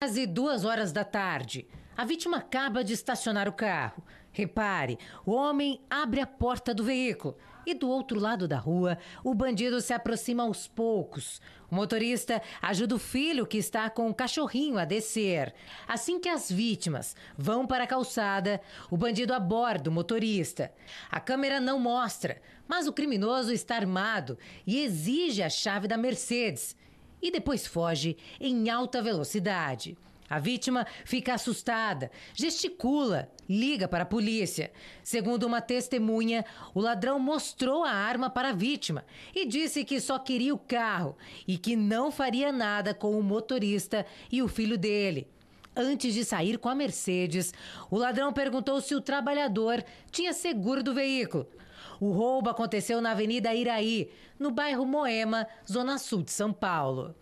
Quase duas horas da tarde. A vítima acaba de estacionar o carro. Repare, o homem abre a porta do veículo e do outro lado da rua, o bandido se aproxima aos poucos. O motorista ajuda o filho que está com o cachorrinho a descer. Assim que as vítimas vão para a calçada, o bandido aborda o motorista. A câmera não mostra, mas o criminoso está armado e exige a chave da Mercedes e depois foge em alta velocidade. A vítima fica assustada, gesticula, liga para a polícia. Segundo uma testemunha, o ladrão mostrou a arma para a vítima e disse que só queria o carro e que não faria nada com o motorista e o filho dele antes de sair com a Mercedes, o ladrão perguntou se o trabalhador tinha seguro do veículo. O roubo aconteceu na Avenida Iraí, no bairro Moema, Zona Sul de São Paulo.